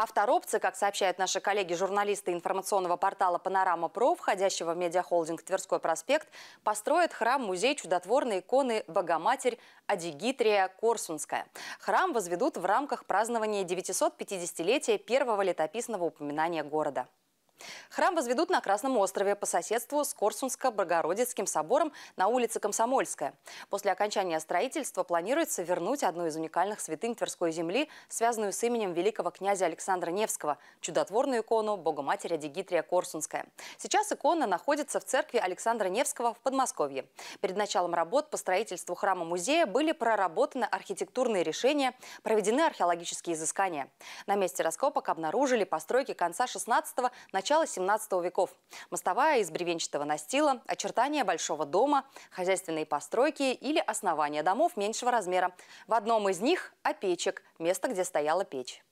Авторобцы, как сообщают наши коллеги-журналисты информационного портала «Панорама ПРО», входящего в медиахолдинг «Тверской проспект», построят храм-музей чудотворной иконы Богоматерь Адигитрия Корсунская. Храм возведут в рамках празднования 950-летия первого летописного упоминания города. Храм возведут на Красном острове по соседству с Корсунско-Богородицким собором на улице Комсомольская. После окончания строительства планируется вернуть одну из уникальных святынь Тверской земли, связанную с именем великого князя Александра Невского, чудотворную икону Богоматери Дигитрия Корсунская. Сейчас икона находится в церкви Александра Невского в Подмосковье. Перед началом работ по строительству храма-музея были проработаны архитектурные решения, проведены археологические изыскания. На месте раскопок обнаружили постройки конца 16-го, начала начала 17 веков. Мостовая из бревенчатого настила, очертания большого дома, хозяйственные постройки или основания домов меньшего размера. В одном из них – опечек, место, где стояла печь.